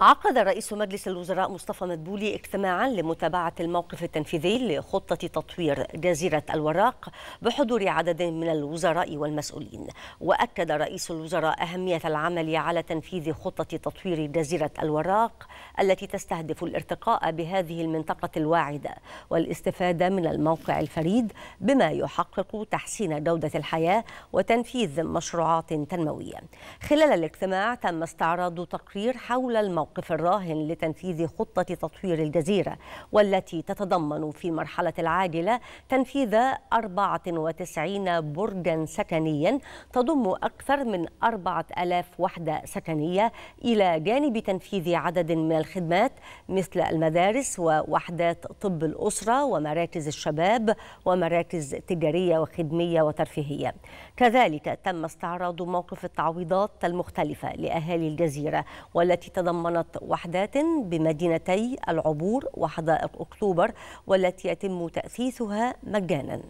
عقد رئيس مجلس الوزراء مصطفى مدبولي اجتماعا لمتابعة الموقف التنفيذي لخطة تطوير جزيرة الوراق بحضور عدد من الوزراء والمسؤولين وأكد رئيس الوزراء أهمية العمل على تنفيذ خطة تطوير جزيرة الوراق التي تستهدف الارتقاء بهذه المنطقة الواعدة والاستفادة من الموقع الفريد بما يحقق تحسين جودة الحياة وتنفيذ مشروعات تنموية خلال الاجتماع تم استعراض تقرير حول الموقع الموقف الراهن لتنفيذ خطة تطوير الجزيرة والتي تتضمن في مرحلة العاجلة تنفيذ 94 برجا سكنيا تضم أكثر من 4000 وحدة سكنية إلى جانب تنفيذ عدد من الخدمات مثل المدارس ووحدات طب الأسرة ومراكز الشباب ومراكز تجارية وخدمية وترفيهية كذلك تم استعراض موقف التعويضات المختلفة لأهالي الجزيرة والتي تضمن صيانة وحدات بمدينتي العبور وحدائق أكتوبر والتي يتم تأسيسها مجاناً